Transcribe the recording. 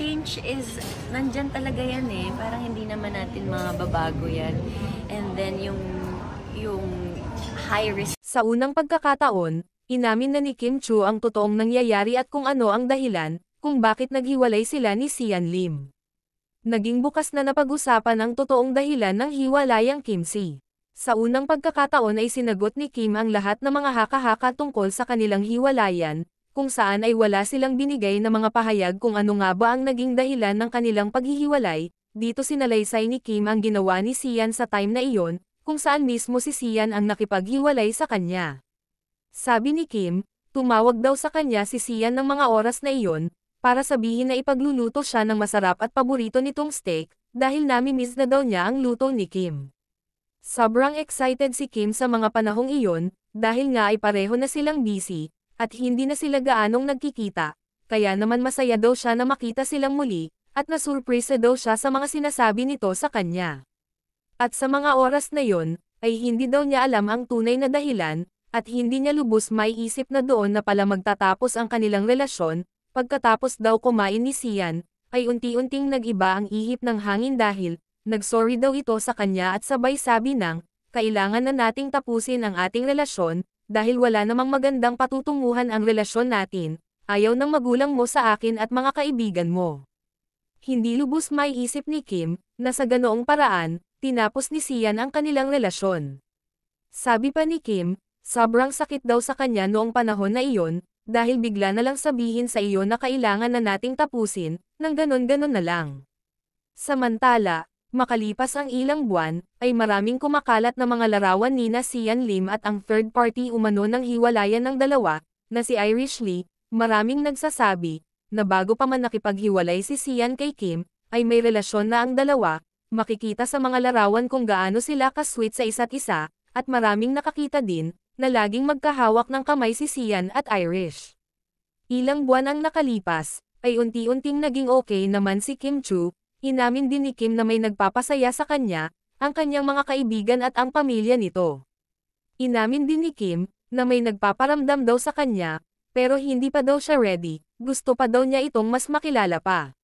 change is, nandyan talaga yan eh. Parang hindi naman natin mga mababago yan. And then yung, yung high risk. Sa unang pagkakataon, inamin na ni Kim Chu ang totoong nangyayari at kung ano ang dahilan, kung bakit naghiwalay sila ni Sian Lim. Naging bukas na napag-usapan ang totoong dahilan ng hiwalayang Kim Si. Sa unang pagkakataon ay sinagot ni Kim ang lahat ng mga haka-haka tungkol sa kanilang hiwalayan, kung saan ay wala silang binigay na mga pahayag kung ano nga ba ang naging dahilan ng kanilang paghihiwalay, dito sinalaysay ni Kim ang ginawa ni Sian sa time na iyon, kung saan mismo si Sian ang nakipaghiwalay sa kanya. Sabi ni Kim, tumawag daw sa kanya si Sian ng mga oras na iyon, para sabihin na ipagluluto siya ng masarap at paborito nitong steak, dahil nami-miss na daw niya ang luto ni Kim. Sobrang excited si Kim sa mga panahong iyon, dahil nga ay pareho na silang busy, at hindi na sila gaanong nagkikita, kaya naman masaya daw siya na makita silang muli, at nasurpresa daw siya sa mga sinasabi nito sa kanya. At sa mga oras na yon, ay hindi daw niya alam ang tunay na dahilan, at hindi niya lubos maiisip na doon na pala magtatapos ang kanilang relasyon, pagkatapos daw kumain ni Sian, ay unti-unting nag-iba ang ihip ng hangin dahil, nagsorry daw ito sa kanya at sabay sabi ng, kailangan na nating tapusin ang ating relasyon, dahil wala namang magandang patutunguhan ang relasyon natin, ayaw ng magulang mo sa akin at mga kaibigan mo. Hindi lubos may isip ni Kim, na sa ganoong paraan, tinapos ni Sian ang kanilang relasyon. Sabi pa ni Kim, sobrang sakit daw sa kanya noong panahon na iyon, dahil bigla na lang sabihin sa iyo na kailangan na nating tapusin, nang ganon-ganon na lang. Samantala, Makalipas ang ilang buwan, ay maraming kumakalat na mga larawan ni na si Yan Lim at ang third party umano ng hiwalayan ng dalawa, na si Irish Lee, maraming nagsasabi, na bago pa man nakipaghiwalay si Sian kay Kim, ay may relasyon na ang dalawa, makikita sa mga larawan kung gaano sila kasweet sa isa't isa, at maraming nakakita din, na laging magkahawak ng kamay si Sian at Irish. Ilang buwan ang nakalipas, ay unti-unting naging okay naman si Kim Chu, Inamin din ni Kim na may nagpapasaya sa kanya, ang kanyang mga kaibigan at ang pamilya nito. Inamin din ni Kim, na may nagpaparamdam daw sa kanya, pero hindi pa daw siya ready, gusto pa daw niya itong mas makilala pa.